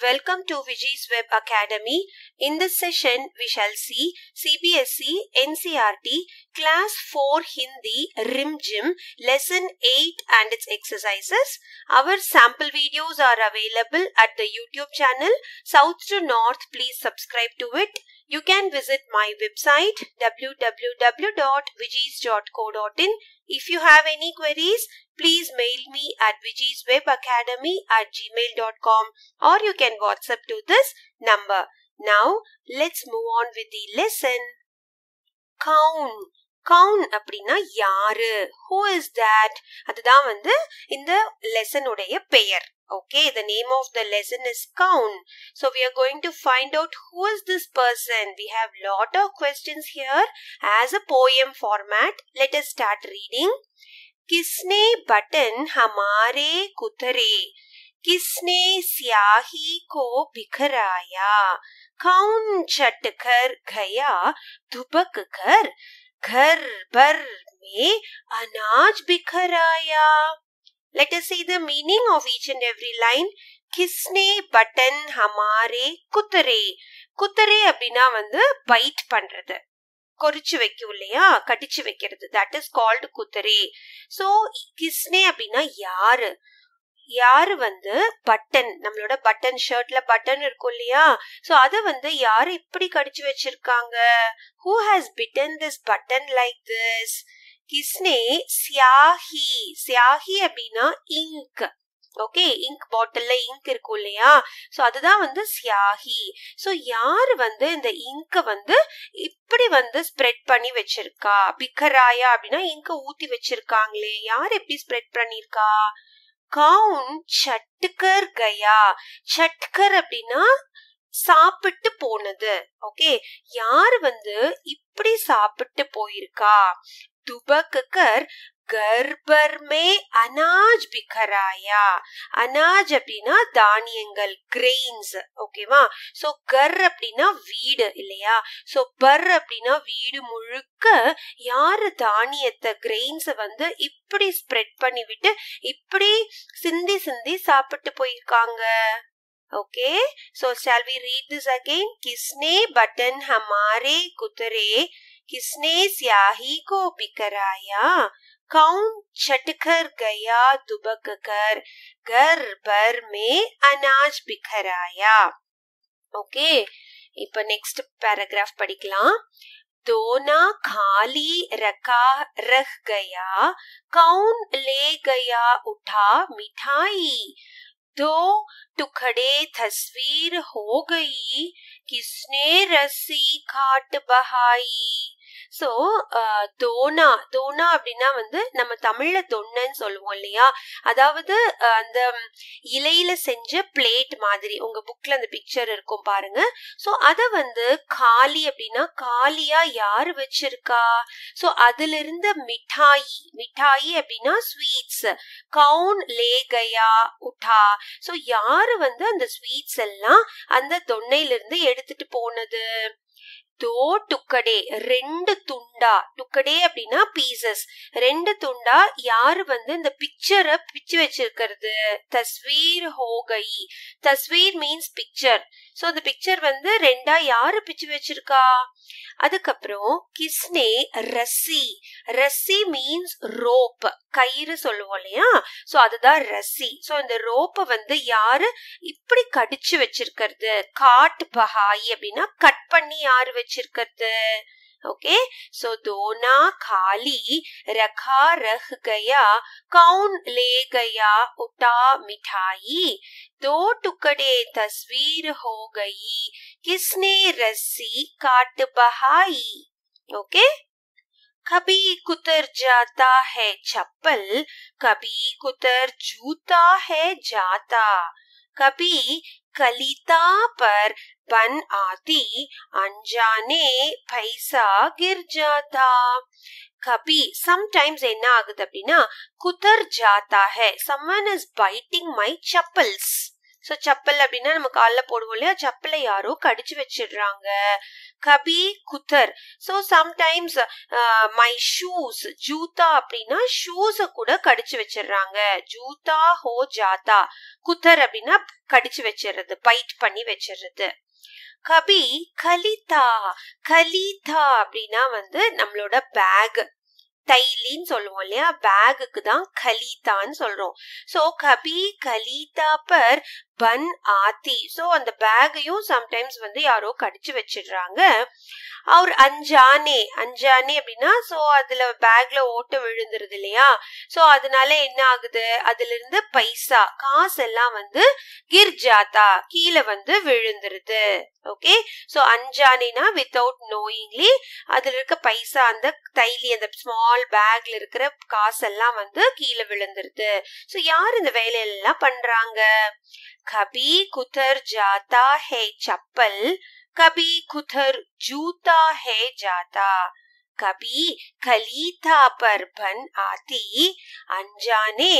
Welcome to Vijay's Web Academy. In this session, we shall see CBSE NCRT Class 4 Hindi Rim Gym Lesson 8 and its exercises. Our sample videos are available at the YouTube channel South to North. Please subscribe to it. You can visit my website www.vijis.co.in. If you have any queries, please mail me at vijiswebacademy at gmail.com or you can WhatsApp to this number. Now, let's move on with the lesson. Count. கவுன் அப்படின்னா யாரு who is that In the lesson லெசனுடைய பெயர் Okay, the name of the lesson is count. So we are going to find out who is this person. We have lot of questions here as a poem format. Let us start reading. किसने button हमारे कुतरे किसने स्याही को बिखराया कौन चट कर गया धुबक कर घर भर में अनाज बिखराया Let us see the meaning of each and every line. கிஸ்னே பட்டன் ஹமாரே குத்தரே குத்தரே அப்படின்னா வந்து பைட் பண்றது கொறிச்சு வைக்கும் இல்லையா கடிச்சு வைக்கிறது தட் இஸ் கால்டு குத்தரே ஸோ கிஸ்னே அப்படின்னா யாரு யாரு வந்து பட்டன் நம்மளோட பட்டன் ஷர்ட்ல பட்டன் இருக்கும் இல்லையா ஸோ அதை வந்து யாரு இப்படி கடிச்சு வச்சிருக்காங்க who has bitten this button like this கிஸ்னே சியாஹி சியாஹி அப்படின்னா இங்க் ஓகே இங்க் பாட்டில்ல இங்க் இருக்கும் இல்லையா ஸோ அதுதான் வந்து சியாஹி ஸோ யார் வந்து இந்த இங்கை வந்து இப்படி வந்து ஸ்ப்ரெட் பண்ணி வச்சிருக்கா பிக்கராயா அப்படின்னா இங்கை ஊத்தி வச்சிருக்காங்களே யார் எப்படி ஸ்ப்ரெட் பண்ணியிருக்கா கவுன் சட்டுக்கர் கயா சட்கர் அப்படின்னா சாப்பிட்டு போனது ஓகே யார் வந்து இப்படி சாப்பிட்டு போயிருக்கா துபக் கர் கர்பர்மே அனாஜ் பிகராயா அனாஜ் அப்படின்னா தானியங்கள் கிரெயின்ஸ் ஓகேவா ஸோ கர் அப்படின்னா வீடு இல்லையா ஸோ பர் அப்படின்னா வீடு முழுக்க யார் தானியத்தை கிரெயின்ஸை வந்து இப்படி ஸ்ப்ரெட் பண்ணிவிட்டு இப்படி சிந்தி சிந்தி சாப்பிட்டு போயிருக்காங்க okay so shall we read this again किसने बटन हमारे कुतरे किसने स्याही को बिकराया कौन छटकर गया दुबक कर घर भर में अनाज அனாஜ் பிகராயா नेक्स्ट पैराग्राफ पढ़ी பேராகிராஃப் படிக்கலாம் दोना खाली रखा रख गया कौन ले गया उठा मिठाई दो टुकड़े तस्वीर हो गई किसने रस्सी खाट बहाई ஸோ uh, தோனா தோனா அப்படின்னா வந்து நம்ம தமிழ்ல தொன்னன்னு சொல்லுவோம் இல்லையா அதாவது uh, அந்த இலையில செஞ்ச பிளேட் மாதிரி உங்க புக்ல அந்த பிக்சர் இருக்கும் பாருங்க ஸோ அதை வந்து காலி அப்படின்னா காலியா யாரு வச்சிருக்கா ஸோ அதுல இருந்த மிட்டாயி மிட்டாயி அப்படின்னா ஸ்வீட்ஸ் கவுன் லேகையா உட்டா ஸோ யாரு வந்து அந்த ஸ்வீட்ஸ் எல்லாம் அந்த தொன்னையிலிருந்து எடுத்துட்டு போனது దో டுக்கடே ரெண்டு துண்டா டுக்கடே அப்படின்னா பீசஸ் ரெண்டு துண்டா யாரு வந்து இந்த பிக்சரை பிச்சு வச்சிருக்கிறது தஸ்வீர் ஹோகை தஸ்வீர் மீன்ஸ் பிக்சர் ஸோ இந்த பிக்சர் வந்து ரெண்டா யாரு பிச்சு வச்சிருக்கா அதுக்கப்புறம் கிஸ்னே ரசி ரசி மீன்ஸ் ரோப் கயிறு சொல்லுவோம் இல்லையா ஸோ அதுதான் ரசி ஸோ இந்த ரோப்பை வந்து யாரு இப்படி கடிச்சு வச்சிருக்கிறது காட் பஹாய் அப்படின்னா கட் பண்ணி யாரு வச்சிருக்கிறது ओके सो दोना खाली रखा रख गया कौन ले गया उठा मिठाई दो टुकड़े तस्वीर हो गई किसने रस्सी काट बहाई ओके कभी कुतर जाता है चप्पल कभी कुतर जूता है जाता कभी कलिता पर बन आती अनजाने पैसा गिर जाता कभी समटाइम्स एना ஆகுது அப்படினா कुतर जाता है someone is biting my chappals so chappal அப்படின்னா நம்ம காலில் போடுவோம் இல்லையா செப்பலை யாரோ கடிச்சு வச்சிடுறாங்க கபி குத்தர் ஸோ சம்டைம்ஸ் மை ஷூஸ் ஜூதா அப்படின்னா ஷூஸை கூட கடிச்சு வச்சிடுறாங்க ஜூதா ஹோ ஜாதா குத்தர் அப்படின்னா கடிச்சு வச்சிடுறது பைட் பண்ணி வச்சிடுறது கபி கலிதா கலிதா அப்படின்னா வந்து நம்மளோட பேக் தைலின்னு சொல்லுவோம் இல்லையா பேகுக்கு தான் கலீதான்னு சொல்றோம் சோ கபி கலீதா பர் பன் ஆத்தி சோ அந்த பேகையும் சம்டைம்ஸ் வந்து யாரோ கடிச்சு வச்சிடுறாங்க அவர் அஞ்சானே அஞ்சானே அப்படின்னா சோ அதுல பேக்ல ஓட்டு விழுந்துருது இல்லையா சோ அதனால என்ன ஆகுது அதுல இருந்து பைசா காசு எல்லாம் வந்து கிர்ஜாத்தா கீழே வந்து விழுந்துருது ஓகே சோ அஞ்சானேனா வித்தவுட் நோயிங்லி அதுல இருக்க பைசா அந்த தைலி அந்த ஸ்மால் ஸ்மால் பேக்ல இருக்கிற காசெல்லாம் வந்து கீழே விழுந்துருது ஸோ யார் இந்த வேலையெல்லாம் பண்றாங்க கபி குதர் ஜாதா ஹே சப்பல் கபி குதர் ஜூதா ஹே ஜாதா கபி கலீதா பர்பன் ஆதி அஞ்சானே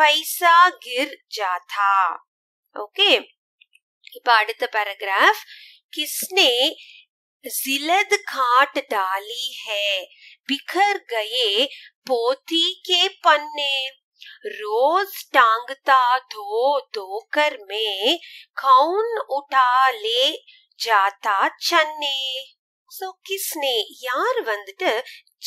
பைசா கிர் ஜாதா ஓகே இப்ப அடுத்த பேராகிராஃப் கிஸ்னே ஜிலத் காட் டாலி ஹே बिखर गए पोथी के पन्ने रोज टांगता धो धो कर में कौन उठा ले जाता चन्ने சோ கிஸ்னே யார் வந்துட்டு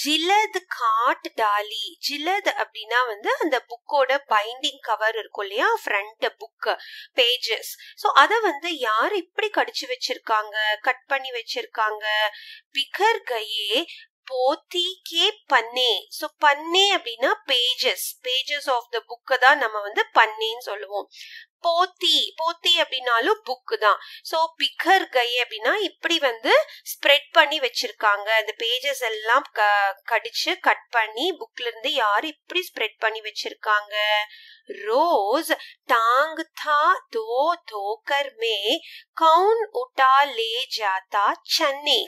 ஜிலத் காட் டாலி ஜிலத் அப்படின்னா வந்து அந்த புக்கோட பைண்டிங் கவர் இருக்கும் இல்லையா ஃப்ரண்ட் புக் பேஜஸ் ஸோ அதை வந்து யார் இப்படி கடிச்சு வச்சிருக்காங்க கட் பண்ணி வச்சிருக்காங்க பிகர் கையே போத்திக்கே பன்னே ஸோ பன்னே அப்படின்னா pages pages of the book தான் நம்ம வந்து பன்னேன்னு சொல்லுவோம் போத்தி போத்தி அப்படின்னாலும் புக்கு தான் ஸோ பிகர் கை அப்படின்னா இப்படி வந்து ஸ்ப்ரெட் பண்ணி வச்சிருக்காங்க அந்த பேஜஸ் எல்லாம் க கடிச்சு கட் பண்ணி புக்ல இருந்து யார் இப்படி ஸ்ப்ரெட் பண்ணி வச்சிருக்காங்க ரோஸ் தாங் தா தோ தோக்கர் மே கவுன் உட்டா லே ஜாதா சென்னை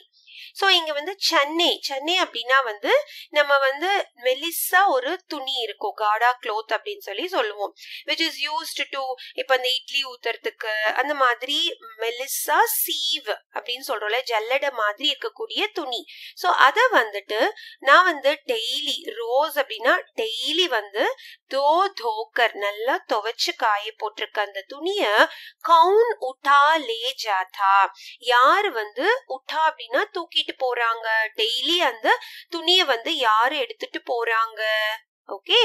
ஸோ இங்கே வந்து சென்னை சென்னை அப்படின்னா வந்து நம்ம வந்து மெலிசா ஒரு துணி இருக்கும் காடா கிளோத் அப்படின்னு சொல்லி சொல்லுவோம் விச் இஸ் யூஸ்டு டு இப்போ அந்த இட்லி ஊத்துறதுக்கு அந்த மாதிரி மெல்லிசா சீவ் அப்படின்னு சொல்றோம்ல ஜல்லடை மாதிரி இருக்கக்கூடிய துணி ஸோ அதை வந்துட்டு நான் வந்து டெய்லி ரோஸ் அப்படின்னா டெய்லி வந்து தோ தோக்கர் நல்லா துவைச்சு காய போட்டிருக்க அந்த துணிய கவுன் உட்டா லே ஜாதா யார் வந்து உட்டா அப்படின்னா தூக்கிட்டு போறாங்க டெய்லி அந்த துணியை வந்து யாரு எடுத்துட்டு போறாங்க ஓகே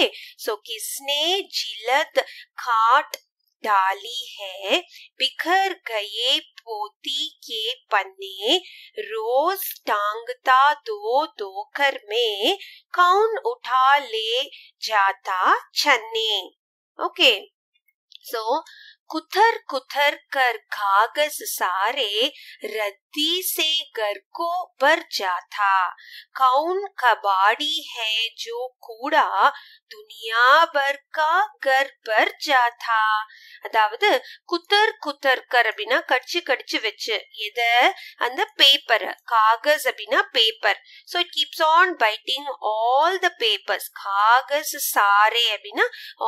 சோ கிஸ்னே ஜிலத் காட் डाली है बिखर गए पोती के पन्ने रोज टांगता दो धोकर में कौन उठा ले जाता छन्ने ओके सो कुथर कुथर कर कागज सारे रद्द बुद्धि से घर को भर जाता कौन कबाड़ी है जो கூடா துனியா பர்கா கர் பர் ஜாதா அதாவது குத்தர் குத்தர்கர் அப்படின்னா கடிச்சு கடிச்சு வச்சு எதை அந்த பேப்பர் காகஸ் அப்படின்னா paper so it keeps on biting all the papers காகஸ் சாரே அப்படின்னா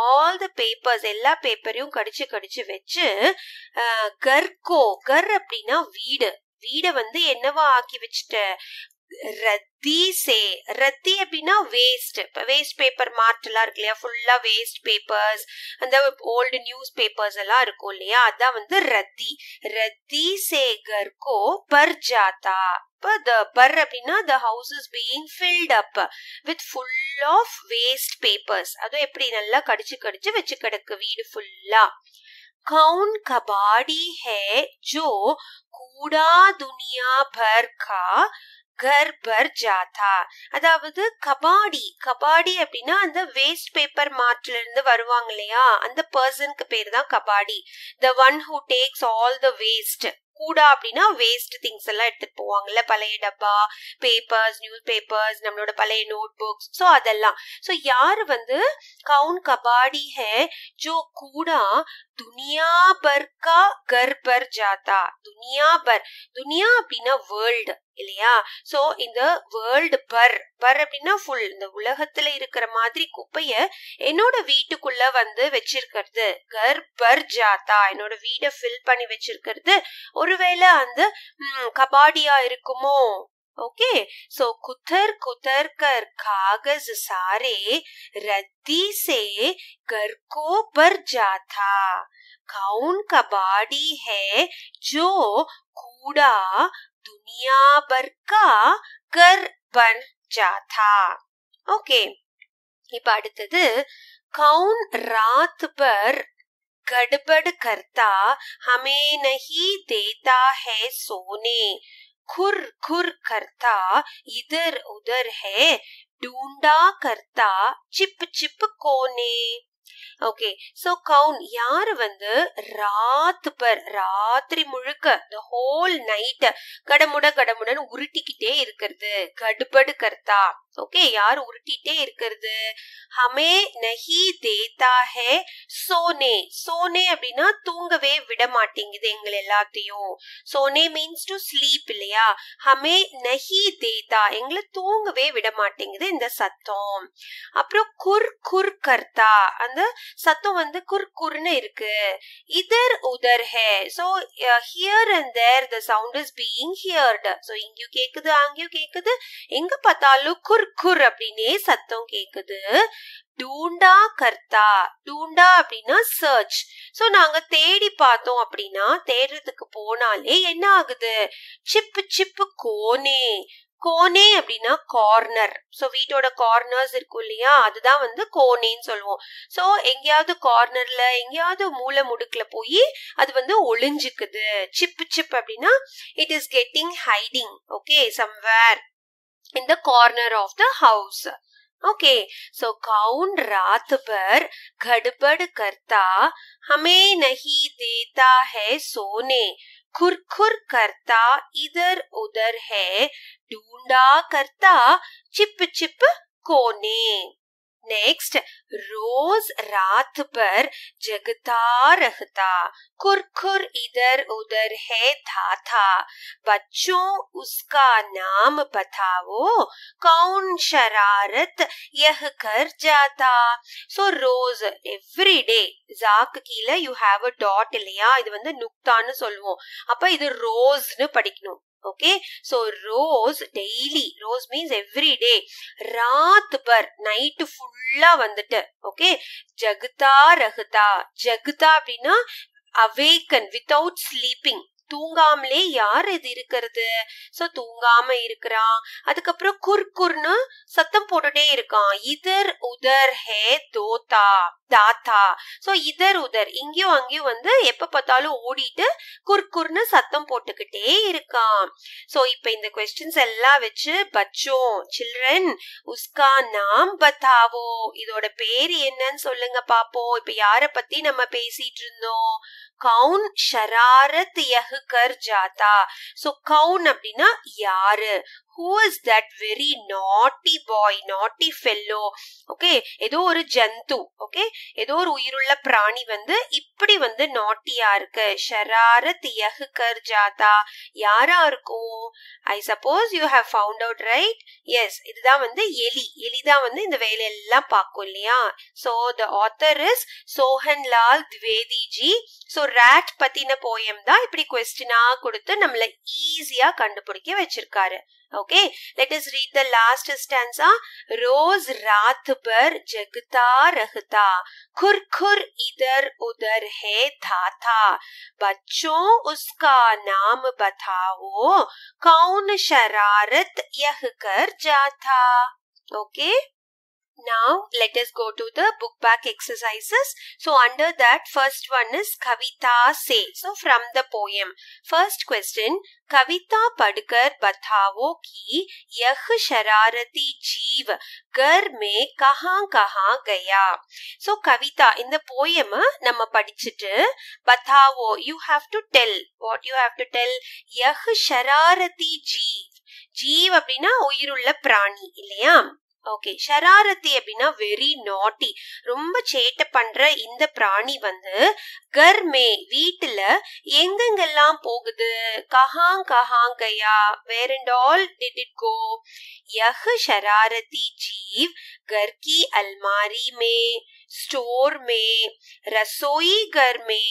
ஆல் த பேப்பர்ஸ் எல்லா பேப்பரையும் கடிச்சு கடிச்சு வச்சு கர்கோ கர் அப்படின்னா வீடு வீட வந்து என்னவா ஆக்கி வச்சுட்ட ரத்தி சே ரத்தி அப்படின்னா வேஸ்ட் இப்போ வேஸ்ட் பேப்பர் மார்ட்லாம் இருக்கு இல்லையா ஃபுல்லாக வேஸ்ட் பேப்பர்ஸ் அந்த ஓல்டு நியூஸ் பேப்பர்ஸ் எல்லாம் இருக்கும் இல்லையா அதான் வந்து ரத்தி ரத்தி சேகர்கோ பர் ஜாத்தா இப்போ த பர் அப்படின்னா the house is being filled up with full of waste papers அதுவும் எப்படி நல்லா கடிச்சு கடிச்சு வச்சு கிடக்கு வீடு ஃபுல்லாக कौन कबाड़ी है जो கூடா துனியா பர் கா ஜாதா அதாவது கபாடி கபாடி அப்படின்னா அந்த வேஸ்ட் பேப்பர் மார்ட்ல இருந்து வருவாங்க இல்லையா அந்த பர்சனுக்கு பேர் தான் கபாடி the one who takes all the waste கூடா அப்படின்னா வேஸ்ட் திங்ஸ் எல்லாம் எடுத்துட்டு போவாங்கல்ல பழைய டப்பா பேப்பர்ஸ் நியூஸ் பேப்பர்ஸ் நம்மளோட பழைய நோட் புக்ஸ் ஸோ அதெல்லாம் ஸோ யார் வந்து கவுன் கபாடி ஹே ஜோ கூடா துனியா பர் கா கர் பர் ஜாதா துனியா பர் துனியா அப்படின்னா வேர்ல்டு இல்லையா சோ இந்த வேர்ல்டு பர் பர் அப்படின்னா ஃபுல் இந்த உலகத்துல இருக்கிற மாதிரி குப்பைய என்னோட வீட்டுக்குள்ள வந்து வச்சிருக்கிறது கர் பர் ஜாத்தா என்னோட வீடை ஃபில் பண்ணி வச்சிருக்கிறது ஒருவேளை அந்த கபாடியா இருக்குமோ ஓகே சோ குத்தர் குத்தர் கர் காகஸ் சாரே ரத்தி சே கர் கோ பர் ஜாத்தா கவுன் கபாடி ஹே ஜோ கூடா दुनिया भर का कर बन जाता ओके कौन रात पर गड़बड़ करता हमें नहीं देता है सोने खुर खुर करता इधर उधर है ढूंढा करता चिप चिप कोने ஓகே சோ கவுன் யாரு வந்து ராத் பர் ராத்திரி முழுக்க த ஹோல் நைட் கடமுட கடமுடன் உருட்டிக்கிட்டே இருக்கிறது கடுபடு கர்த்தா ஓகே யார் உருட்டிட்டே இருக்கிறது ஹமே நஹி தேதா ஹே சோனே சோனே அப்படின்னா தூங்கவே விட மாட்டேங்குது எங்கள் எல்லாத்தையும் சோனே மீன்ஸ் டு ஸ்லீப் இல்லையா ஹமே நஹி தேதா எங்களை தூங்கவே விட மாட்டேங்குது இந்த சத்தம் அப்புறம் குர் குர் கர்த்தா அந்த வந்து சத்தம் வந்து குர்குர்னு இருக்கு இதர் உதர் ஹே so here and there the sound is being heard so இங்கேயும் கேட்குது அங்கேயும் கேட்குது எங்க பார்த்தாலும் குர்குர் அப்படின்னே சத்தம் கேட்குது டூண்டா கர்த்தா டூண்டா அப்படின்னா சர்ச் ஸோ நாங்கள் தேடி பார்த்தோம் அப்படின்னா தேடுறதுக்கு போனாலே என்ன ஆகுது சிப்பு சிப்பு கோனே கோனே அப்படின்னா கார்னர் ஸோ வீட்டோட கார்னர்ஸ் இருக்கும் இல்லையா அதுதான் வந்து கோனேன்னு சொல்லுவோம் ஸோ எங்கேயாவது கார்னர்ல எங்கேயாவது மூளை முடுக்கில் போய் அது வந்து ஒளிஞ்சுக்குது சிப்பு சிப் அப்படின்னா it is getting hiding okay somewhere in the corner of the house okay so கவுன் ராத்பர் கடுபடு கர்த்தா ஹமே நஹி தேதா ஹே சோனே खुरखुर करता इधर उधर है ढूंढा करता चिप चिप कोने நெக்ஸ்ட் ரோஸ் ராத் பர் ஜெகதா ரஹதா குர் இதர் உதர் ஹே தாதா பச்சோ உஸ்கா நாம் பதாவோ கவுன் ஷரார்த் யஹ கர் ஜாதா ஸோ ரோஸ் எவ்ரி டே ஜாக்கு கீழே யூ ஹாவ் டாட் இல்லையா இது வந்து நுக்தான்னு சொல்லுவோம் அப்போ இது ரோஸ்னு படிக்கணும் ஓகே ஸோ ரோஸ் டெய்லி ரோஸ் மீன்ஸ் எவ்ரி டே ராத் பர் நைட்டு ஃபுல்லா வந்துட்டு ஓகே ஜகுதா ரகுதா ஜகுதா அப்படின்னா அவேக்கன் வித்தவுட் ஸ்லீப்பிங் தூங்காமலே யார் இது இருக்கிறது ஸோ தூங்காம இருக்கிறான் அதுக்கப்புறம் குர்குர்னு சத்தம் போட்டுட்டே இருக்கான் இதர் உதர் ஹே தோதா தாத்தா ஸோ இதர் உதர் இங்கேயும் அங்கேயும் வந்து எப்ப பார்த்தாலும் ஓடிட்டு குர்குர்னு சத்தம் போட்டுக்கிட்டே இருக்கான் ஸோ இப்போ இந்த கொஸ்டின்ஸ் எல்லாம் வச்சு பச்சோம் சில்ட்ரன் உஸ்கா நாம் பத்தாவோ இதோட பேர் என்னன்னு சொல்லுங்க பாப்போம் இப்ப யார பத்தி நம்ம பேசிட்டு இருந்தோம் கவுன் ஷராரத் யகு கர் ஜாதா சோ கவுன் அப்படின்னா யாரு ஹூ இஸ் தட் வெரி நாட்டி பாய் நாட்டி ஃபெல்லோ ஓகே ஏதோ ஒரு ஜந்து ஓகே ஏதோ ஒரு உயிருள்ள பிராணி வந்து இப்படி வந்து நாட்டியா இருக்கு ஷராரத் யஹ் கர் ஜாதா யாரா இருக்கும் I suppose you have found out right yes இதுதான் வந்து எலி எலி தான் வந்து இந்த வேலையெல்லாம் பார்க்கும் இல்லையா so the author is Sohanlal திவேதிஜி ஸோ ரேட் பற்றின போயம் தான் இப்படி கொஸ்டினாக கொடுத்து நம்மளை ஈஸியாக கண்டுபிடிக்க வச்சிருக்காரு okay let us read the last stanza रोज रात भर जगता रहता खुर खुर इधर उधर है था बच्चों उसका नाम बताओ कौन शरारत यह कर जाता okay okay? Now let us go to the book back exercises. So under that first one is Kavita Se. So from the poem. First question Kavita Padkar Bathavo ki Yah Shararati Jeev Gar me में कहाँ gaya. So Kavita in the poem nama படிச்சுட்டு Bathavo you have to tell what you have to tell Yah Shararati Jeev. ஜீவ் அப்படின்னா உயிருள்ள பிராணி இல்லையா okay ஷராரத்தி அப்படின்னா very நாட்டி ரொம்ப சேட்டை பண்ற இந்த பிராணி வந்து கர்மே வீட்டுல எங்கெங்கெல்லாம் போகுது கஹாங் கஹாங் கையா where and all did it go யஹ் ஷராரத்தி ஜீவ் கர்கி அல்மாரி மே ஸ்டோர் மே ரசோயி கர்மே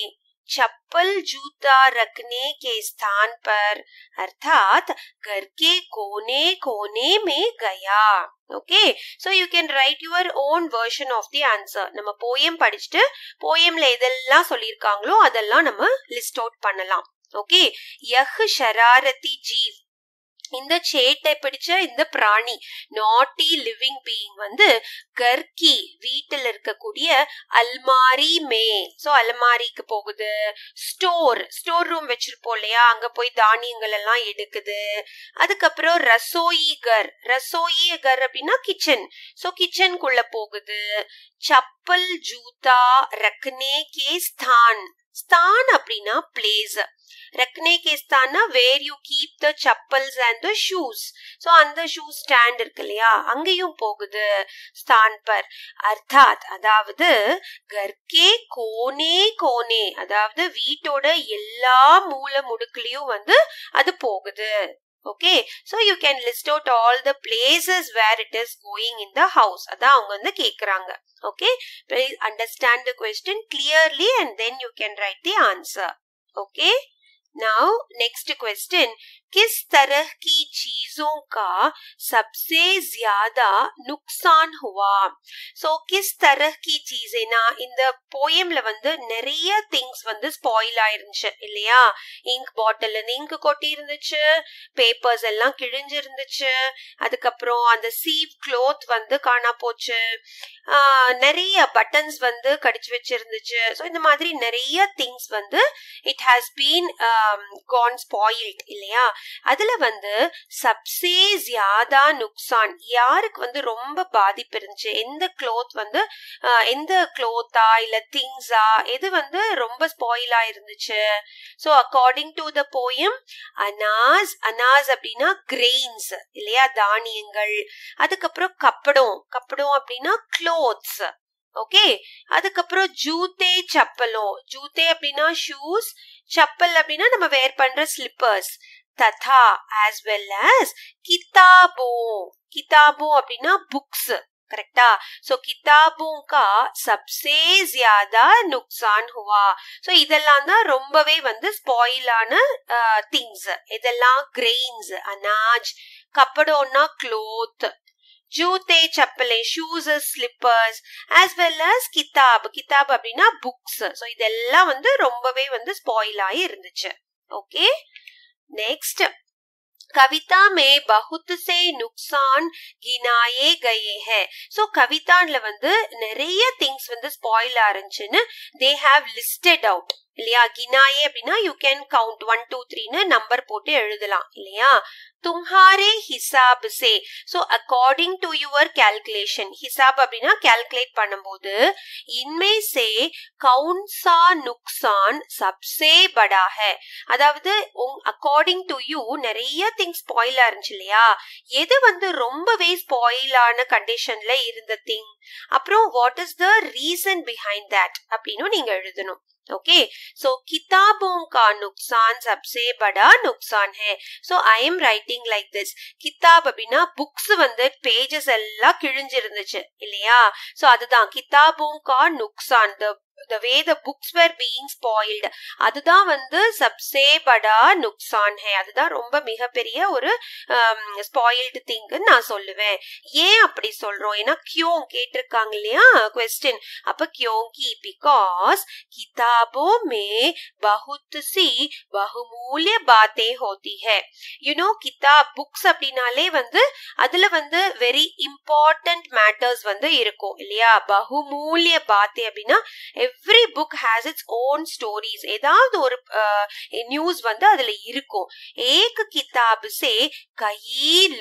चप्पल जूता रखने के स्थान पर अर्थात घर के कोने कोने में गया okay so you can write your own version of the answer நம்ம போயம் படிச்சுட்டு போயம்ல எதெல்லாம் சொல்லியிருக்காங்களோ அதெல்லாம் நம்ம லிஸ்ட் அவுட் பண்ணலாம் ஓகே யஹ் ஷராரதி ஜீவ் இந்த சேட்டை பிடிச்ச இந்த பிராணி நாட்டி லிவிங் பீயிங் வந்து கர்கி வீட்டில் இருக்கக்கூடிய அல்மாரி மே ஸோ அல்மாரிக்கு போகுது ஸ்டோர் ஸ்டோர் ரூம் வச்சிருப்போம் இல்லையா அங்க போய் தானியங்கள் எல்லாம் எடுக்குது அதுக்கப்புறம் ரசோயி கர் ரசோயி கர் அப்படின்னா கிச்சன் ஸோ கிச்சனுக்குள்ள போகுது சப்பல் ஜூதா ரக்னே கே ஸ்தான் ஸ்தான் அப்படின்னா பிளேஸ் ரெக்னே கே ஸ்தான்னா where you keep the chappals and the shoes so அந்த ஷூ ஸ்டாண்ட் இருக்கு இல்லையா அங்கேயும் போகுது ஸ்தான் பர் அர்த்தாத் அதாவது கர்க்கே கோனே கோனே அதாவது வீட்டோட எல்லா மூல முடுக்குலையும் வந்து அது போகுது okay so you can list out all the places where it is going in the house Ada adha the vandu kekranga okay please understand the question clearly and then you can write the answer okay now next question किस तरह की चीजों का सबसे ज्यादा नुकसान हुआ so kiss தரஹ் கி சீசேனா இந்த போயம்ல வந்து நிறைய திங்ஸ் வந்து ஸ்பாயில் ஆயிருந்துச்சு இல்லையா இங்க் பாட்டில் இருந்து இங்க் கொட்டி இருந்துச்சு பேப்பர்ஸ் எல்லாம் கிழிஞ்சிருந்துச்சு அதுக்கப்புறம் அந்த சீவ் கிளோத் வந்து காணா போச்சு நிறைய பட்டன்ஸ் வந்து கடிச்சு வச்சிருந்துச்சு ஸோ இந்த மாதிரி நிறைய திங்ஸ் வந்து it has been gone spoiled இல்லையா அதுல வந்து சப்சேஸ் யாதா நுக்சான் யாருக்கு வந்து ரொம்ப பாதிப்பு இருந்துச்சு எந்த கிளோத் வந்து எந்த கிளோத்தா இல்ல திங்ஸா எது வந்து ரொம்ப ஸ்பாயிலா இருந்துச்சு so according to the poem அனாஸ் அனாஸ் அப்படின்னா கிரெயின்ஸ் இல்லையா தானியங்கள் அதுக்கப்புறம் கப்படம் கப்படம் அப்படின்னா கிளோத்ஸ் ஓகே அதுக்கப்புறம் ஜூத்தே சப்பலோ ஜூத்தே அப்படின்னா ஷூஸ் சப்பல் அப்படின்னா நம்ம வேர் பண்ற ஸ்லிப்பர்ஸ் ததா ஆஸ் வெல் ஆஸ் கிதாபோ கிதாபோ அப்படின்னா புக்ஸ் करेक्टा सो किताबों கா सबसे ஜியாதா நுக்சான் हुआ சோ இதெல்லாம் தான் ரொம்பவே வந்து ஸ்பாயிலான திங்ஸ் இதெல்லாம் கிரெயின்ஸ் அனாஜ் கப்படோன்னா க்ளோத் ஜூத்தே செப்பலை shoes slippers as well as கிதாப் கிதாப் அப்படின்னா புக்ஸ் ஸோ இதெல்லாம் வந்து ரொம்பவே வந்து ஸ்பாயில் ஆகி இருந்துச்சு ஓகே नेक्स्ट கவிதா மே பகுத் சே நுக்சான் கினாயே கயே ஹே ஸோ கவிதான்ல வந்து நிறைய திங்ஸ் வந்து ஸ்பாயில் ஆரஞ்சுன்னு தே ஹாவ் லிஸ்டட் அவுட் இல்லையா கினாயே அப்படின்னா you can count one two த்ரீன்னு நம்பர் போட்டு எழுதலாம் இல்லையா தும்ஹாரே ஹிசாப் சே so according to your calculation ஹிசாப் அப்படின்னா கேல்குலேட் பண்ணும்போது இன்மை சே கவுன்சா நுக்சான் சப்சே படாக அதாவது அக்கார்டிங் டு யூ நிறைய திங்ஸ் ஸ்பாயில் இருந்துச்சு இல்லையா எது வந்து ரொம்பவே ஸ்பாயிலான கண்டிஷன்ல இருந்த திங் அப்புறம் what is the reason behind that அப்படின்னு நீங்க எழுதணும் ஓகே सो किताबों का நுக்சான் सबसे படா நுக்சான் ஹே so I am writing like this கித்தாப் அப்படின்னா புக்ஸ் வந்து பேஜஸ் எல்லாம் கிழிஞ்சிருந்துச்சு இல்லையா ஸோ அதுதான் கித்தாபும் கா நுக்சான் the the way the books were being spoiled அதுதான் வந்து சப்சே படா நுக்சான் ஹே அதுதான் ரொம்ப மிகப்பெரிய ஒரு ஸ்பாயில்டு திங்குன்னு நான் சொல்லுவேன் ஏன் அப்படி சொல்றோம் ஏன்னா கியோங் கேட்டிருக்காங்க இல்லையா கொஸ்டின் அப்ப கியோங் கி பிகாஸ் கிதாபோ மே பகுத் சி பகுமூலிய பாத்தே ஹோதி ஹே யூனோ கிதாப் புக்ஸ் அப்படின்னாலே வந்து அதுல வந்து வெரி இம்பார்ட்டன்ட் மேட்டர்ஸ் வந்து இருக்கும் இல்லையா பகுமூலிய பாத்தே அப்படின்னா every book has its own stories ஏதாவது ஒரு நியூஸ் வந்து அதுல இருக்கும் ஏக் கிதாப் சே கை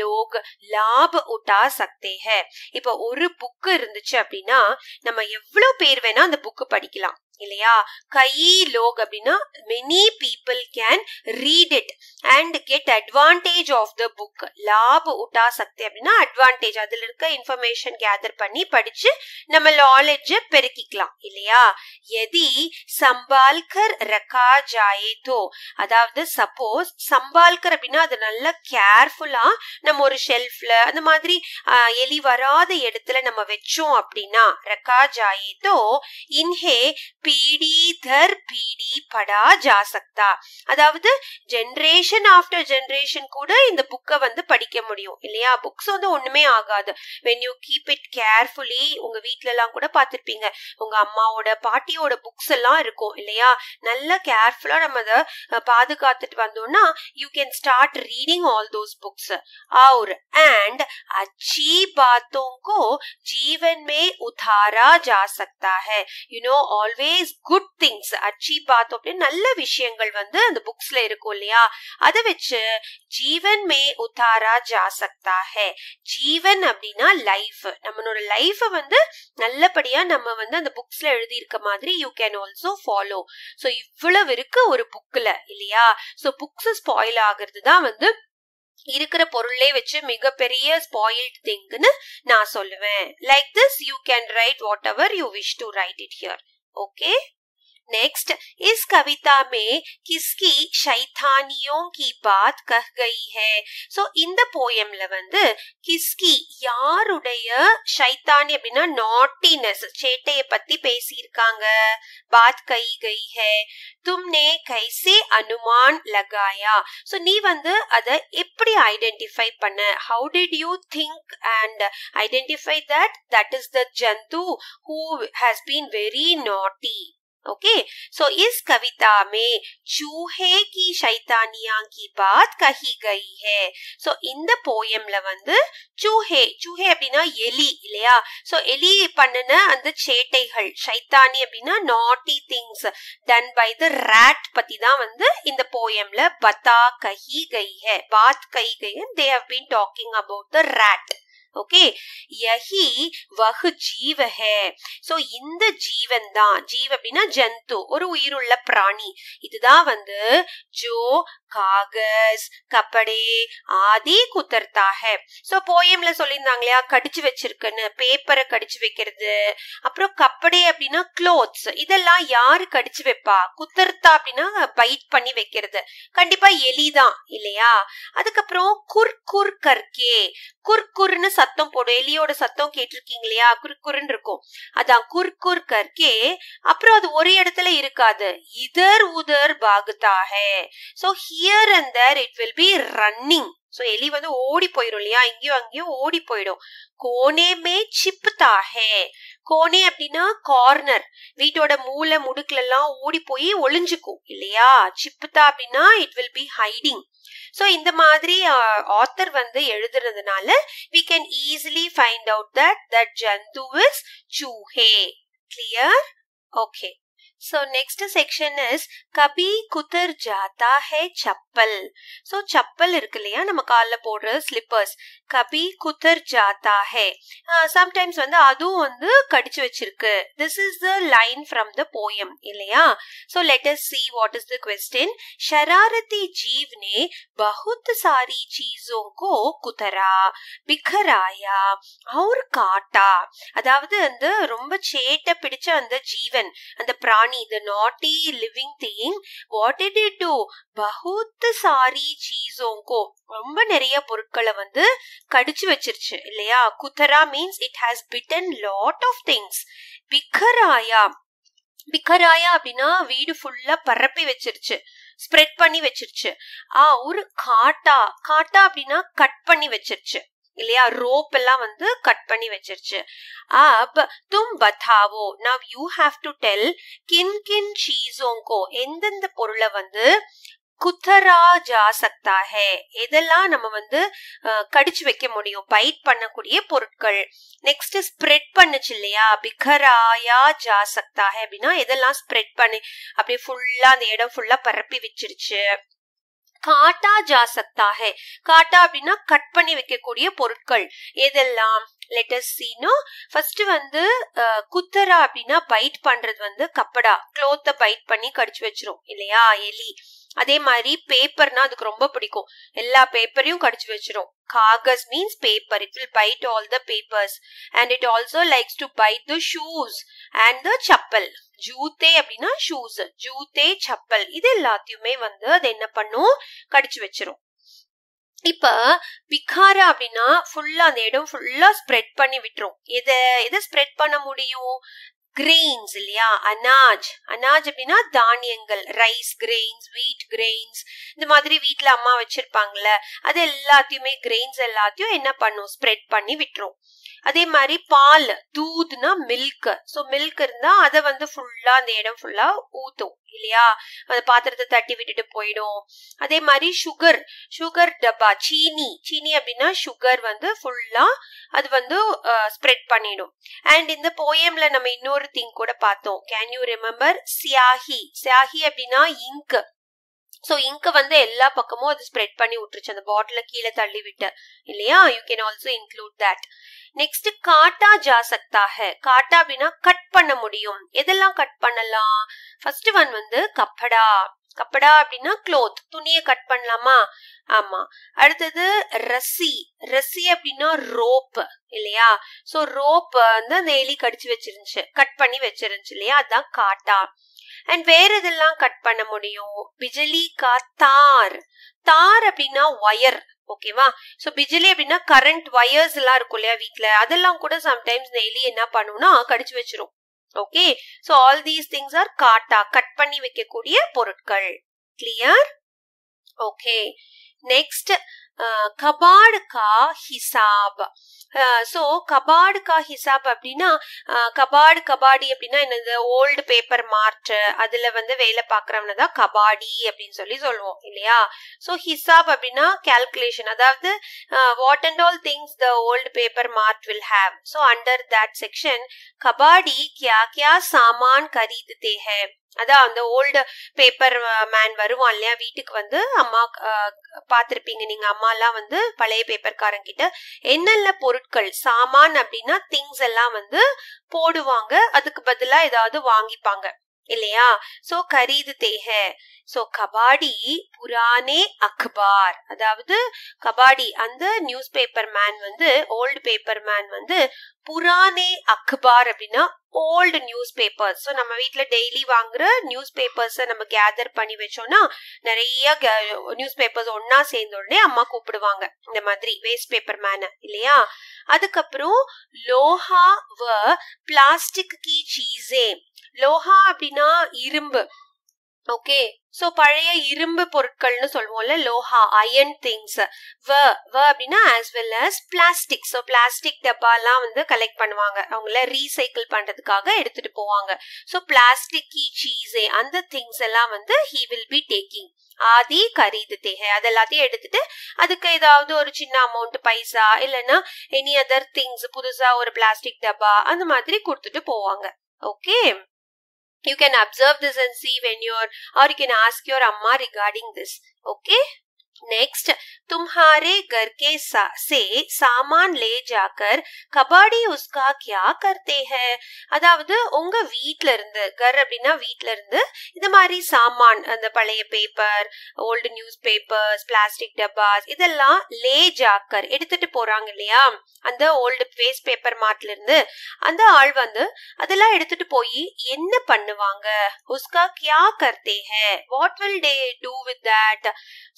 லோக் லாப உட்டா சக்தே ஹே இப்போ ஒரு புக் இருந்துச்சு அப்படின்னா நம்ம எவ்வளவு பேர் வேணா அந்த புக்கு படிக்கலாம் இல்லையா கை லோக் அப்படின்னா many people can read it and get advantage of the book லாப உட்டா சக்தி அப்படின்னா அட்வான்டேஜ் அதில் இருக்க இன்ஃபர்மேஷன் கேதர் பண்ணி படிச்சு நம்ம நாலேஜை பெருக்கிக்கலாம் இல்லையா எதி சம்பால்கர் ரக்கா ஜாயேதோ அதாவது சப்போஸ் சம்பால்கர் அப்படின்னா அது நல்லா கேர்ஃபுல்லா நம்ம ஒரு ஷெல்ஃப்ல அந்த மாதிரி எலி வராத இடத்துல நம்ம வச்சோம் அப்படின்னா ரக்கா ஜாயேதோ இன்ஹே பீடி தர் பீடி படா ஜா சக்தா அதாவது ஜென்ரேஷன் ஆஃப்டர் ஜென்ரேஷன் கூட இந்த புக்கை வந்து படிக்க முடியும் இல்லையா புக்ஸ் வந்து ஒண்ணுமே ஆகாது when you keep it carefully உங்க வீட்ல எல்லாம் கூட பார்த்துருப்பீங்க உங்க அம்மாவோட பாட்டியோட புக்ஸ் எல்லாம் இருக்கும் இல்லையா நல்லா கேர்ஃபுல்லா நம்ம அதை பாதுகாத்துட்டு வந்தோம்னா you can start reading all those books और அண்ட் अच्छी बातों को जीवन में उतारा जा सकता है you chase good things achieve பார்த்தோம் அப்படின்னு நல்ல விஷயங்கள் வந்து அந்த புக்ஸ்ல இருக்கும் இல்லையா அதை வச்சு ஜீவன் மே உத்தாரா ஜா சக்தா ஹே ஜீவன் அப்படின்னா லைஃப் நம்மளோட லைஃபை வந்து நல்லபடியா நம்ம வந்து அந்த புக்ஸ்ல எழுதியிருக்க மாதிரி you can also follow so இவ்வளவு இருக்கு ஒரு புக்ல இல்லையா ஸோ புக்ஸ் ஸ்பாயில் ஆகுறது தான் வந்து இருக்கிற பொருளே வச்சு மிகப்பெரிய ஸ்பாயில்ட் திங்குன்னு நான் சொல்லுவேன் like this you can write whatever you wish to write it here Okay next इस कविता में किसकी शैतानियों की बात कह गई है ஸோ இந்த போயம்ல வந்து கிஸ்கி யாருடைய ஷைத்தானி அப்படின்னா நாட்டினஸ் சேட்டைய பத்தி பேசியிருக்காங்க பாத் கை கை ஹே தும்னே கைசே அனுமான் லகாயா ஸோ நீ வந்து அதை எப்படி ஐடென்டிஃபை பண்ண how did you think and identify that that is the ஜந்து who has been very naughty okay so इस कविता में चूहे की शैतानिया की बात कही गई है சோ இந்த போயம்ல வந்து சூஹே சூஹே அப்படின்னா எலி இல்லையா சோ எலி பண்ணின அந்த சேட்டைகள் சைத்தானி அப்படின்னா naughty things done by the rat பத்தி தான் வந்து இந்த போயம்ல பத்தா கஹி கை ஹே பாத் கஹி கை they have been talking about the rat okay யஹி வகு ஜீவ ஹே சோ இந்த ஜீவன் தான் ஜீவ் அப்படின்னா ஜந்து ஒரு உயிருள்ள பிராணி இதுதான் வந்து ஜோ காகஸ் கப்படே ஆதி குத்தர்த்தாக சோ போயம்ல சொல்லியிருந்தாங்க இல்லையா கடிச்சு வச்சிருக்குன்னு பேப்பரை கடிச்சு வைக்கிறது அப்புறம் கப்படே அப்படின்னா க்ளோத்ஸ் இதெல்லாம் யாரு கடிச்சு வைப்பா குத்தர்த்தா அப்படின்னா பைட் பண்ணி வைக்கிறது கண்டிப்பா எலி தான் இல்லையா அதுக்கப்புறம் குர்குர் கற்கே குர்குர்னு சத்தம் போடும் எலியோட சத்தம் கேட்டிருக்கீங்க இல்லையா குறுக்குறுன்னு இருக்கும் அதான் குறுக்குர் கற்கே அப்புறம் அது ஒரு இடத்துல இருக்காது இதர் உதர் பாகுதாக so here and there it will be running so எலி வந்து ஓடி போயிடும் இல்லையா இங்கேயும் அங்கேயும் ஓடி போயிடும் கோனேமே தாஹே கோனே அப்படின்னா கார்னர் வீட்டோட மூளை முடுக்கல எல்லாம் ஓடி போய் ஒளிஞ்சுக்கும் இல்லையா சிப்புத்தா அப்படின்னா it will be hiding so இந்த மாதிரி ஆத்தர் வந்து எழுதுறதுனால we can easily find out that that ஜந்து இஸ் சூஹே clear okay So next section is கபி குத்தர் ஜாதா ஹே சப்பல் ஸோ சப்பல் இருக்கு இல்லையா நம்ம காலில் போடுற ஸ்லிப்பர்ஸ் கபி குத்தர் ஜாதா ஹே சம்டைம்ஸ் வந்து அதுவும் வந்து கடிச்சு வச்சிருக்கு this is the line from the poem இல்லையா so let us see what is the question ஷராரதி ஜீவ் ने बहुत सारी चीजों को குத்தரா பிக்கராயா और காட்டா அதாவது வந்து ரொம்ப சேட்டை பிடிச்ச அந்த ஜீவன் அந்த பிராணி प्राणी the naughty living thing what it it do பகுத் சாரி சீஸோங்கோ ரொம்ப நிறைய பொருட்களை வந்து கடிச்சு வச்சிருச்சு இல்லையா குத்தரா means it has bitten lot of things பிக்கராயா பிக்கராயா அப்படின்னா வீடு ஃபுல்லா பரப்பி வச்சிருச்சு ஸ்ப்ரெட் பண்ணி வச்சிருச்சு ஆ ஒரு காட்டா காட்டா அப்படின்னா கட் பண்ணி வச்சிருச்சு இல்லையா ரோப் எல்லாம் வந்து கட் பண்ணி வச்சிருச்சு அப் தும் பத்தாவோ now you have to tell கின் கின் சீசோங்கோ எந்தெந்த பொருளை வந்து குத்தரா ஜா சக்தா ஹே இதெல்லாம் நம்ம வந்து கடிச்சு வைக்க முடியும் பைட் பண்ணக்கூடிய பொருட்கள் நெக்ஸ்ட் ஸ்ப்ரெட் பண்ணுச்சு இல்லையா பிகராயா ஜா சக்தா ஹே அப்படின்னா இதெல்லாம் ஸ்ப்ரெட் பண்ணி அப்படியே ஃபுல்லா அந்த இடம் ஃபுல்லா பரப்பி வச்சிருச்சு காட்டா ஜா சக்தா ஹே காட்டா அப்படின்னா கட் பண்ணி வைக்கக்கூடிய பொருட்கள் எதெல்லாம் லெட்டஸ் சீனோ ஃபர்ஸ்ட் வந்து குத்தரா அப்படின்னா பைட் பண்றது வந்து கப்படா குளோத்தை பைட் பண்ணி கடிச்சு வச்சிரும் இல்லையா எலி அதே மாதிரி பேப்பர்னா அதுக்கு ரொம்ப பிடிக்கும் எல்லா பேப்பரையும் கடிச்சு வச்சிரும் காகஸ் means paper it will bite all the papers and it also likes to bite the shoes and the chappal ஜூத்தே அப்படின்னா ஷூஸ் ஜூத்தே சப்பல் இது எல்லாத்தையுமே வந்து அது என்ன பண்ணும் கடிச்சு வச்சிரும் இப்ப பிகாரா அப்படின்னா ஃபுல்லா அந்த இடம் ஃபுல்லா ஸ்ப்ரெட் பண்ணி விட்டுரும் எதை எதை ஸ்ப்ரெட் பண்ண முடியும் கிரெயின்ஸ் இல்லையா அனாஜ் அனாஜ் அப்படின்னா தானியங்கள் ரைஸ் கிரெயின்ஸ் வீட் கிரெயின்ஸ் இந்த மாதிரி வீட்டில் அம்மா வச்சிருப்பாங்கல்ல அது எல்லாத்தையுமே கிரெயின்ஸ் எல்லாத்தையும் என்ன பண்ணும் ஸ்ப்ரெட் பண்ணி விட்டுரும் அதே மாதிரி பால் தூதுனா மில்க் ஸோ மில்க் இருந்தா அதை வந்து ஃபுல்லா அந்த இடம் ஃபுல்லா ஊத்தும் இல்லையா அந்த பாத்திரத்தை தட்டி விட்டுட்டு போயிடும் அதே மாதிரி சுகர் சுகர் டப்பா சீனி சீனி அப்படின்னா சுகர் வந்து ஃபுல்லா அது வந்து ஸ்ப்ரெட் பண்ணிடும் அண்ட் இந்த போயம்ல நம்ம இன்னொரு திங் கூட பார்த்தோம் கேன் யூ ரிமெம்பர் சியாஹி சியாஹி அப்படின்னா இங்க் ஸோ இங்கை வந்து எல்லா பக்கமும் அது ஸ்ப்ரெட் பண்ணி விட்டுருச்சு அந்த பாட்டில கீழே தள்ளி விட்டு இல்லையா you can also include that next காட்டா ஜா காட்டா அப்படின்னா கட் பண்ண முடியும் எதெல்லாம் கட் பண்ணலாம் ஃபர்ஸ்ட் ஒன் வந்து கப்படா கப்படா அப்படின்னா க்ளோத் துணியை கட் பண்ணலாமா ஆமா அடுத்தது ரசி ரசி அப்படின்னா ரோப் இல்லையா சோ ரோப் வந்து அந்த எலி கடிச்சு வச்சிருந்துச்சு கட் பண்ணி வச்சிருந்துச்சு இல்லையா அதுதான் காட்டா அண்ட் வேற இதெல்லாம் கட் பண்ண முடியும் பிஜலி கா தார் தார் அப்படின்னா ஒயர் ஓகேவா ஸோ பிஜிலி அப்படின்னா கரண்ட் ஒயர்ஸ் எல்லாம் இருக்கும் இல்லையா வீட்டில் அதெல்லாம் கூட சம்டைம்ஸ் நெய்லி என்ன பண்ணும்னா கடிச்சு வச்சிரும் okay so all these things are காட்டா கட் பண்ணி வைக்கக்கூடிய பொருட்கள் கிளியர் ஓகே நெக்ஸ்ட் கபாடு கா ஹிசாப் ஸோ கபாடு கா ஹிசாப் அப்படின்னா கபாடு uh, கபாடி அப்படின்னா என்னது ஓல்டு பேப்பர் மார்ட்டு அதில் வந்து வேலை பார்க்குறவன தான் கபாடி அப்படின்னு சொல்லி சொல்லுவோம் இல்லையா ஸோ ஹிசாப் அப்படின்னா கேல்குலேஷன் அதாவது what and all things the old paper mart will have so under that section கபாடி கியா கியா சாமான் கரீதுதே ஹே அதான் அந்த ஓல்டு பேப்பர் மேன் வருவான் இல்லையா வீட்டுக்கு வந்து அம்மா பார்த்துருப்பீங்க நீங்க அம்மாலாம் வந்து பழைய பேப்பர்காரங்க கிட்ட என்னென்ன பொருட்கள் சாமான் அப்படின்னா திங்ஸ் எல்லாம் வந்து போடுவாங்க அதுக்கு பதிலாக ஏதாவது வாங்கிப்பாங்க இல்லையா சோ தேக சோ கபாடி புரானே அக்பார் அதாவது கபாடி அந்த நியூஸ் பேப்பர் மேன் வந்து ஓல்டு பேப்பர் மேன் வந்து புரானே அக்பார் அப்படின்னா ஓல்டு நியூஸ் பேப்பர்ஸ் ஸோ நம்ம வீட்டில் டெய்லி வாங்குற நியூஸ் பேப்பர்ஸை நம்ம கேதர் பண்ணி வச்சோம்னா நிறைய நியூஸ் பேப்பர்ஸ் ஒன்னா சேர்ந்த உடனே அம்மா கூப்பிடுவாங்க இந்த மாதிரி வேஸ்ட் பேப்பர் மேனை இல்லையா அதுக்கப்புறம் லோஹா வ பிளாஸ்டிக் கி சீஸே லோஹா அப்படின்னா இரும்பு ஓகே சோ பழைய இரும்பு பொருட்கள்னு சொல்லுவோம்ல லோஹா அயன் திங்ஸ் வ வ அப்படின்னா as well as plastic so plastic டப்பாலாம் வந்து கலெக்ட் பண்ணுவாங்க அவங்கள ரீசைக்கிள் பண்றதுக்காக எடுத்துட்டு போவாங்க ஸோ பிளாஸ்டிக் கீ சீஸே அந்த திங்ஸ் எல்லாம் வந்து ஹி வில் பி டேக்கிங் ஆதி கரீது தேகை அதெல்லாத்தையும் எடுத்துட்டு அதுக்கு ஏதாவது ஒரு சின்ன அமௌண்ட் பைசா இல்லைன்னா எனி அதர் திங்ஸ் புதுசா ஒரு பிளாஸ்டிக் டப்பா அந்த மாதிரி கொடுத்துட்டு போவாங்க okay You can observe this and see when you're, or you can ask your amma regarding this. Okay? Next தும்ஹாரே घर के सा, से சாமான் லே ஜாக்கர் கபாடி உஸ்கா கியா கர்த்தே ஹே அதாவது உங்க வீட்ல இருந்து கர் அப்படின்னா வீட்ல இருந்து இந்த மாதிரி சாமான் அந்த பழைய paper old news papers plastic டப்பாஸ் இதெல்லாம் லே ஜாக்கர் எடுத்துட்டு போறாங்க இல்லையா அந்த ஓல்டு வேஸ்ட் பேப்பர் மார்ட்ல இருந்து அந்த ஆள் வந்து அதெல்லாம் எடுத்துட்டு போய் என்ன பண்ணுவாங்க உஸ்கா கியா கர்த்தே ஹே what will they do with that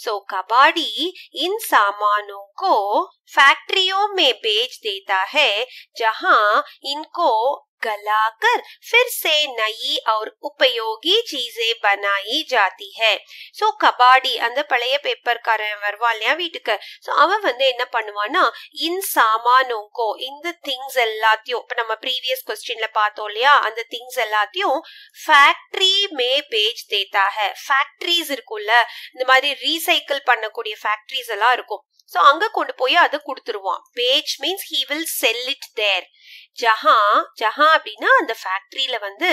so கபாடி कबाड़ी इन सामानों को फैक्ट्रियों में बेच देता है जहां इनको गलाकर फिर से नई और उपयोगी चीजें बनाई जाती है ஸோ கபாடி அந்த பழைய பேப்பர்காரன் வருவான் இல்லையா வீட்டுக்கு ஸோ அவன் வந்து என்ன பண்ணுவான்னா இன் சாமானோக்கோ இந்த திங்ஸ் எல்லாத்தையும் இப்போ நம்ம ப்ரீவியஸ் கொஸ்டின்ல பார்த்தோம் இல்லையா அந்த திங்ஸ் எல்லாத்தையும் ஃபேக்ட்ரி மே பேஜ் தேத்தா ஹே ஃபேக்ட்ரிஸ் இருக்கும்ல இந்த மாதிரி ரீசைக்கிள் பண்ணக்கூடிய ஃபேக்ட்ரிஸ் எல்லாம் இருக்கும் ஸோ அங்கே கொண்டு போய் அதை கொடுத்துருவான் பேஜ் means he will sell it there ஜஹா ஜஹா அப்படின்னா அந்த ஃபேக்டரியில வந்து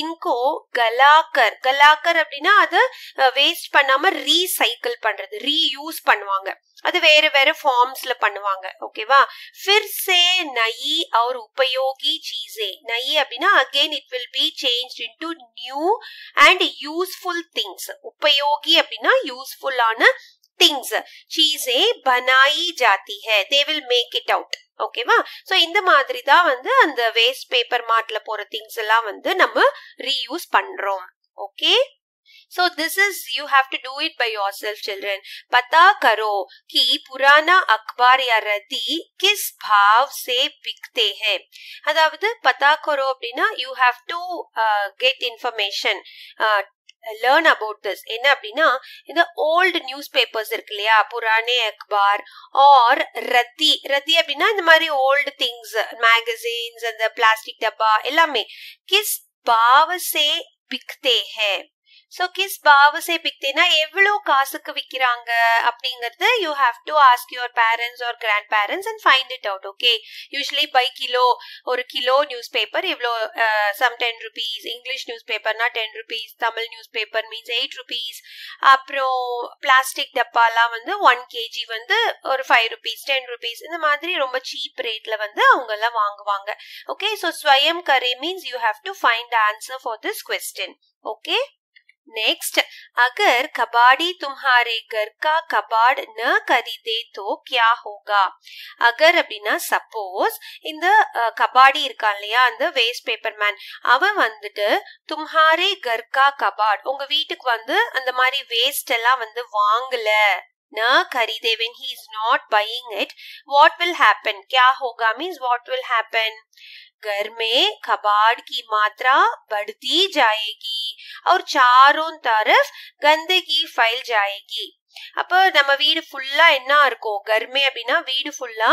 இன்கோ கலாக்கர் கலாக்கர் அப்படின்னா அதை வேஸ்ட் பண்ணாம ரீசைக்கிள் பண்றது ரீயூஸ் பண்ணுவாங்க அது வேற வேற ஃபார்ம்ஸ்ல பண்ணுவாங்க ஓகேவா ஃபிர் சே நயி அவர் உபயோகி சீஸே நயி அப்படின்னா again it will be change into new and useful things உபயோகி அப்படின்னா யூஸ்ஃபுல்லான திங்ஸ் சீஸே பனாயி ஜாத்தி ஹே they will make it out ஓகேவா ஸோ இந்த மாதிரி தான் வந்து அந்த வேஸ்ட் பேப்பர் மார்ட்ல போற திங்ஸ் எல்லாம் வந்து நம்ம ரீயூஸ் பண்றோம் okay So this is you have to do it by your self children करो कि पुराना अखबार या रद्दी கிஸ் भाव से बिकते हैं அதாவது பத்தா கரோ அப்படின்னா you have to get information learn about this என்ன அப்படின்னா இந்த ஓல்டு நியூஸ் பேப்பர்ஸ் இருக்கு இல்லையா புராணே அக்பார் ஆர் ரத்தி ரத்தி அப்படின்னா இந்த மாதிரி ஓல்டு திங்ஸ் மேகசின்ஸ் அந்த பிளாஸ்டிக் டப்பா எல்லாமே கிஸ் பாவ சே பிக்தே ஹே ஸோ கிஸ் பாவசை பிக்தினா எவ்வளோ காசுக்கு விற்கிறாங்க அப்படிங்கிறது you have to ask your parents or grandparents and find it out okay usually by kilo ஒரு கிலோ நியூஸ் பேப்பர் இவ்வளோ some ten rupees English news பேப்பர்னா ten rupees Tamil news paper means eight rupees அப்புறம் plastic டப்பாலாம் வந்து one KG வந்து ஒரு five rupees ten rupees இந்த மாதிரி ரொம்ப சீப் ரேட்ல வந்து அவங்க எல்லாம் வாங்குவாங்க ஓகே ஸோ ஸ்வயம் கரே means you have to find answer for this question okay next अगर कबाड़ी तुम्हारे घर का कबाड़ न करी दे तो क्या होगा அகர் அப்படின்னா சப்போஸ் இந்த கபாடி இருக்கான் இல்லையா அந்த வேஸ்ட் பேப்பர் மேன் அவன் வந்துட்டு தும்ஹாரே கர்கா கபாட் உங்க வீட்டுக்கு வந்து அந்த மாதிரி வேஸ்ட் எல்லாம் வந்து வாங்கல ந கரிதே when he is not buying it what will happen கியா ஹோகா மீன்ஸ் வாட் வில் ஹேப்பன் घर में कबाड़ की मात्रा बढ़ती जाएगी और चारों तरफ गंदगी फैल जाएगी அப்போ நம்ம வீடு ஃபுல்லா என்ன இருக்கும் கர்மே அப்படின்னா வீடு ஃபுல்லா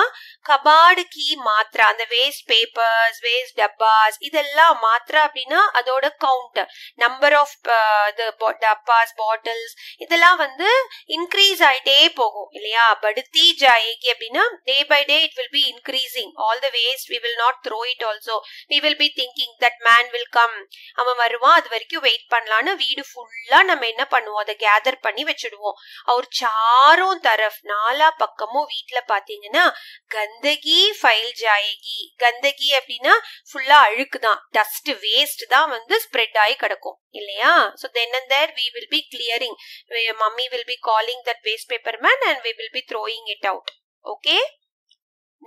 கபாடு கீ மாத்திரா அந்த வேஸ்ட் பேப்பர்ஸ் வேஸ்ட் டப்பாஸ் இதெல்லாம் மாத்திரா அப்படின்னா அதோட கவுண்ட் நம்பர் ஆஃப் இது டப்பாஸ் பாட்டில்ஸ் இதெல்லாம் வந்து இன்க்ரீஸ் ஆயிட்டே போகும் இல்லையா படுத்தி ஜாயேகி அப்படின்னா day by day it will be increasing all the waste we will not throw it also we will be thinking that man will come அவன் வருவான் அது வரைக்கும் வெயிட் பண்ணலான்னு வீடு ஃபுல்லா நம்ம என்ன பண்ணுவோம் அதை கேதர் பண்ணி வச்சிடுவோம் அவர் சாரும் தரஃப் நாலா பக்கமும் வீட்டில் பாத்தீங்கன்னா கந்தகி ஃபைல் ஜாயகி கந்தகி அப்படின்னா ஃபுல்லாக அழுக்கு தான் டஸ்ட் வேஸ்ட் தான் வந்து ஸ்ப்ரெட் ஆகி கிடக்கும் இல்லையா so then and there we will be clearing mummy will be calling that waste paper man and we will be throwing it out okay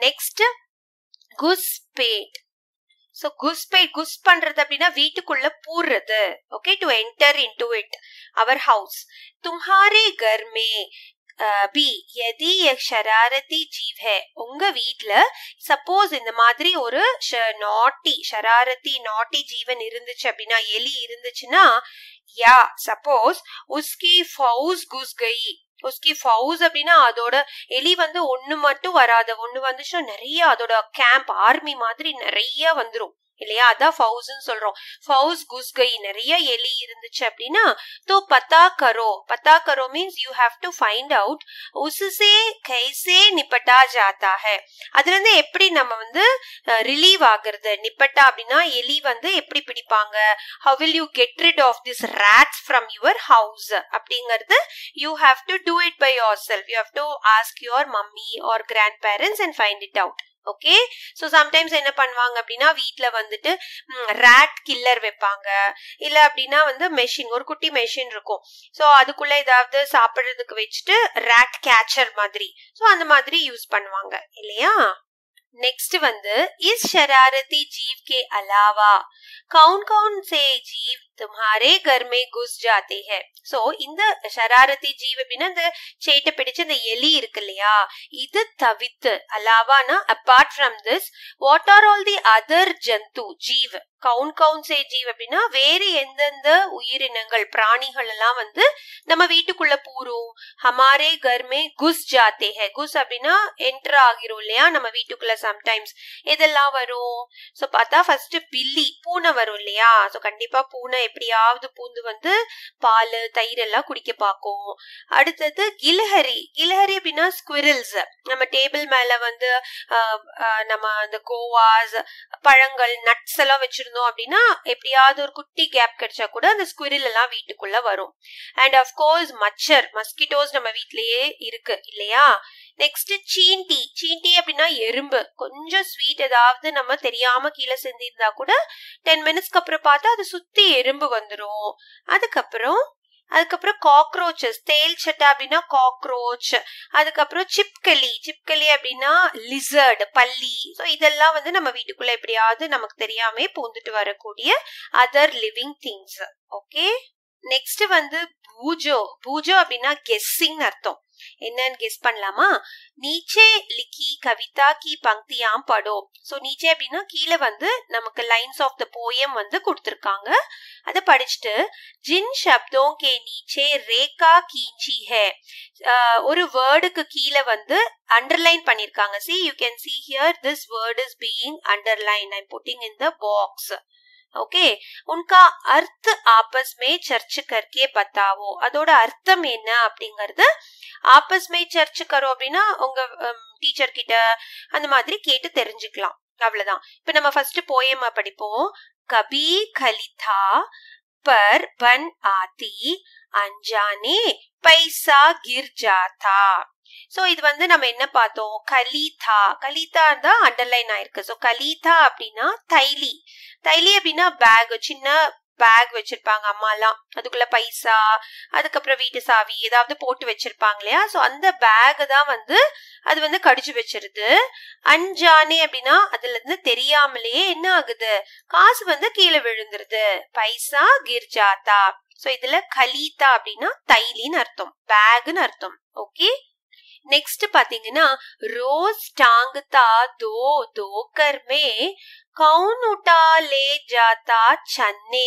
next குஸ் பேட் ஸோ குஸ்பை குஸ் பண்றது அப்படின்னா வீட்டுக்குள்ள பூர்றது okay to enter into it our house தும்ஹாரே கர்மே பி எதி ஷராரதி ஜீவ் ஹே உங்க வீட்டுல சப்போஸ் இந்த மாதிரி ஒரு நாட்டி ஷராரத்தி நாட்டி ஜீவன் இருந்துச்சு அப்படின்னா எலி இருந்துச்சுன்னா யா சப்போஸ் உஸ்கி ஃபவுஸ் குஸ் கை உஸ்கி ஃபவுஸ் அப்படின்னா அதோட எலி வந்து ஒன்று மட்டும் வராது ஒன்று வந்துச்சுன்னா நிறைய அதோட கேம்ப் ஆர்மி மாதிரி நிறைய வந்துடும் இல்லையா அதான் ஃபவுஸ்ன்னு சொல்றோம் ஃபவுஸ் குஸ்கை நிறைய எலி இருந்துச்சு அப்படின்னா தோ பத்தா கரோ பத்தா கரோ means you have to find out உசுசே கைசே நிப்பட்டா ஜாத்தா ஹே அதுல இருந்து எப்படி நம்ம வந்து ரிலீவ் ஆகுறது நிப்பட்டா அப்படின்னா எலி வந்து எப்படி பிடிப்பாங்க how will you get rid of this rats from your house அப்படிங்கிறது you have to do it by your self you have to ask your mummy or grandparents and find it out okay so sometimes என்ன பண்ணுவாங்க அப்படின்னா வீட்டில் வந்துட்டு rate killer வைப்பாங்க இல்லை அப்படின்னா வந்து மெஷின் ஒரு குட்டி மெஷின் இருக்கும் ஸோ அதுக்குள்ளே ஏதாவது சாப்பிட்றதுக்கு வச்சுட்டு ரேட் கேச்சர் மாதிரி ஸோ அந்த மாதிரி யூஸ் பண்ணுவாங்க இல்லையா நெக்ஸ்ட் வந்து இஸ் ஷராரதி ஜீவ் கே அலாவா கவுன் கவுன் சே ஜீவ் तुम्हारे घर में घुस जाते சோ இந்த ஷராரத்தி ஜீவ் அப்படின்னா இந்த சேட்டை பிடிச்ச இந்த எலி இருக்கு இல்லையா இது தவித்து அலாவானா apart from this what are all the other ஜந்து ஜீவ் கவுண்ட் கவுண்ட் சே ஜீவ் அப்படின்னா வேறு எந்தெந்த உயிரினங்கள் பிராணிகள் எல்லாம் வந்து நம்ம வீட்டுக்குள்ள பூரும் ஹமாரே கர்மே குஸ் ஜாத்தே ஹே குஸ் அப்படின்னா என்டர் ஆகிரும் இல்லையா நம்ம வீட்டுக்குள்ள சம்டைம்ஸ் எதெல்லாம் வரும் ஸோ பார்த்தா ஃபர்ஸ்ட் பில்லி பூனை வரும் இல்லையா ஸோ கண்டிப்பா பூனை எப்படியாவது பூந்து வந்து பால் தயிர் எல்லாம் குடிக்க பார்க்கும் அடுத்தது கிலஹரி கிலஹரி அப்படின்னா ஸ்குவிரல்ஸ் நம்ம டேபிள் மேல வந்து நம்ம அந்த கோவாஸ் பழங்கள் நட்ஸ் எல்லாம் வச்சிருந்தோம் அப்படின்னா எப்படியாவது ஒரு குட்டி கேப் கிடைச்சா கூட அந்த ஸ்குவிரல் எல்லாம் வீட்டுக்குள்ள வரும் அண்ட் ஆஃப்கோர்ஸ் மச்சர் மஸ்கிட்டோஸ் நம்ம வீட்லயே இருக்கு இல்லையா நெக்ஸ்ட் சீண்டி சீண்டி அப்படின்னா எறும்பு கொஞ்சம் ஸ்வீட் ஏதாவது நம்ம தெரியாம கீழே செஞ்சிருந்தா கூட டென் மினிட்ஸ்க்கு அப்புறம் பார்த்தா அது சுத்தி எறும்பு வந்துடும் அதுக்கப்புறம் அதுக்கப்புறம் காக்ரோச்சஸ் தேல் சட்டை அப்படின்னா காக்ரோச் அதுக்கப்புறம் சிப்களி சிப்களி அப்படின்னா லிசர்டு பல்லி ஸோ இதெல்லாம் வந்து நம்ம வீட்டுக்குள்ள எப்படியாவது நமக்கு தெரியாமே பூந்துட்டு வரக்கூடிய other living things okay next வந்து பூஜோ பூஜோ அப்படின்னா கெஸ்ஸிங் அர்த்தம் என்னன்னு கெஸ் பண்ணலாமா நீச்சே லிக்கி கவிதா கி பங்கியாம் படம் ஸோ நீச்சே அப்படின்னா கீழே வந்து நமக்கு லைன்ஸ் ஆஃப் த போயம் வந்து கொடுத்துருக்காங்க அதை படிச்சுட்டு ஜின் சப்தோம் கே நீச்சே ரேகா கீஞ்சி ஹே ஒரு வேர்டுக்கு கீழே வந்து அண்டர்லைன் பண்ணியிருக்காங்க see you can see here this word is being underline I'm putting in the box okay உன்கா அர்த்த ஆபஸ்மே சர்ச் கற்கே பத்தாவோ அதோட அர்த்தம் என்ன அப்படிங்கறது ஆபஸ்மே சர்ச் கரோ அப்படின்னா உங்க டீச்சர் கிட்ட அந்த மாதிரி கேட்டு தெரிஞ்சுக்கலாம் அவ்வளவுதான் இப்ப நம்ம ஃபர்ஸ்ட் போயம் படிப்போம் கபி கலிதா பர் பன் ஆதி அஞ்சானே பைசா கிர்ஜாதா ஸோ இது வந்து நம்ம என்ன பார்த்தோம் கலீதா கலீதா தான் அண்டர்லைன் ஆயிருக்கு ஸோ கலீதா அப்படின்னா தைலி தைலி அப்படின்னா பேக் சின்ன பேக் வச்சிருப்பாங்க அம்மாலாம் அதுக்குள்ள பைசா அதுக்கப்புறம் வீட்டு சாவி ஏதாவது போட்டு வச்சிருப்பாங்க இல்லையா ஸோ அந்த பேக் தான் வந்து அது வந்து கடிச்சு வச்சிருது அஞ்சானே அப்படின்னா அதுல இருந்து தெரியாமலேயே என்ன ஆகுது காசு வந்து கீழே விழுந்துருது பைசா கிர்ஜாத்தா ஸோ இதுல கலீதா அப்படின்னா தைலின்னு அர்த்தம் பேக்னு அர்த்தம் ஓகே நெக்ஸ்ட் பாத்தீங்கன்னா ரோஸ் டாங்கதா தோ தோக்கர் மே கவுன் உட்டா லே ஜாதா சன்னே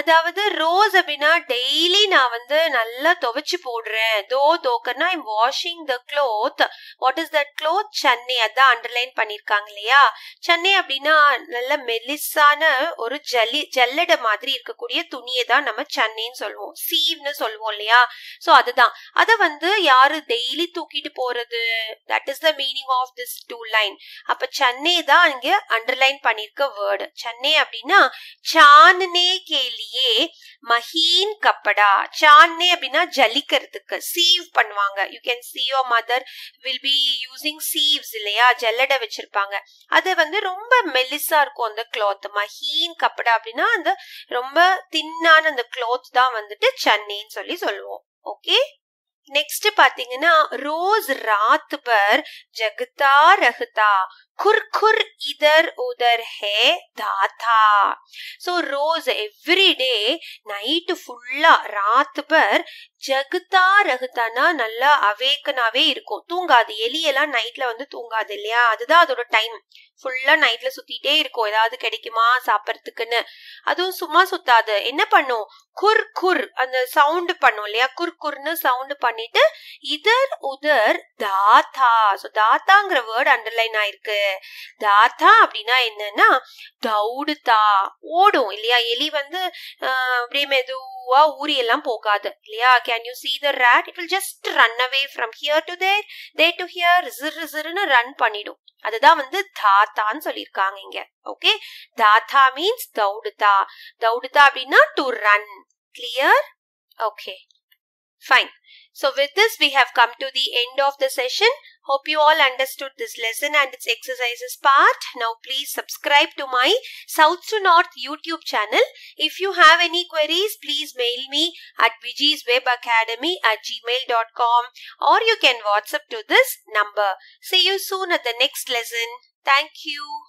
அதாவது ரோஸ் அப்படின்னா டெய்லி நான் வந்து நல்லா துவைச்சு போடுறேன் தோ தோக்கர்னா I'm washing the cloth what is that cloth சென்னை அதான் அண்டர்லைன் பண்ணியிருக்காங்க இல்லையா சென்னை அப்படின்னா நல்ல மெலிசான ஒரு ஜல்லி ஜல்லடை மாதிரி இருக்கக்கூடிய துணியை தான் நம்ம சென்னைன்னு சொல்லுவோம் சீவ்னு சொல்லுவோம் இல்லையா ஸோ அதுதான் அதை வந்து யாரு டெய்லி தூக்கிட்டு போறது that is the meaning of this two line அப்ப சென்னை தான் இங்கே அண்டர்லைன் பண்ணியிருக்க வேர்டு சென்னை அப்படின்னா சான்னே கேள்வி மாதிரியே மஹீன் கப்படா சான்னே அப்படின்னா ஜலிக்கிறதுக்கு சீவ் பண்ணுவாங்க you can see your mother will be using sieves இல்லையா ஜல்லடை வச்சிருப்பாங்க அது வந்து ரொம்ப மெல்லிசா இருக்கும் அந்த கிளாத் மஹீன் கப்படா அப்படின்னா அந்த ரொம்ப தின்னான அந்த கிளாத் தான் வந்துட்டு சென்னைன்னு சொல்லி சொல்லுவோம் ஓகே நெக்ஸ்ட் பாத்தீங்கன்னா ரோஸ் ராத் பர் ஜகதா ரஹதா kurkur idhar udhar hai data so rose every day night fulla ராத் பர் ஜகுதா ரகுதானா நல்லா அவேக்கனாவே இருக்கும் தூங்காது எலியெல்லாம் நைட்டில் வந்து தூங்காது இல்லையா அதுதான் அதோட டைம் ஃபுல்லாக நைட்டில் சுத்திட்டே இருக்கும் ஏதாவது கிடைக்குமா சாப்பிட்றதுக்குன்னு அதுவும் சும்மா சுத்தாது என்ன பண்ணும் குர் குர் அந்த சவுண்டு பண்ணும் இல்லையா குர் குர்னு சவுண்டு பண்ணிட்டு இதர் உதர் தாத்தா ஸோ தாத்தாங்கிற வேர்டு அண்டர்லைன் ஆயிருக்கு தாத்தா அப்படின்னா என்னன்னா தௌடுதா ஓடும் இல்லையா எலி வந்து அப்படியே மெதுவா ஊறி எல்லாம் போகாது இல்லையா can you see the rat it will just run away from here to there there to here ரிசர் ரிசர்னு ரன் பண்ணிடும் அதுதான் வந்து தாத்தான்னு சொல்லியிருக்காங்க இங்க ஓகே தாத்தா மீன்ஸ் தௌடுதா தௌடுதா அப்படின்னா to run clear okay fine So with this, we have come to the end of the session. Hope you all understood this lesson and its exercises part. Now please subscribe to my South to North YouTube channel. If you have any queries, please mail me at vijiswebacademy at gmail.com or you can WhatsApp to this number. See you soon at the next lesson. Thank you.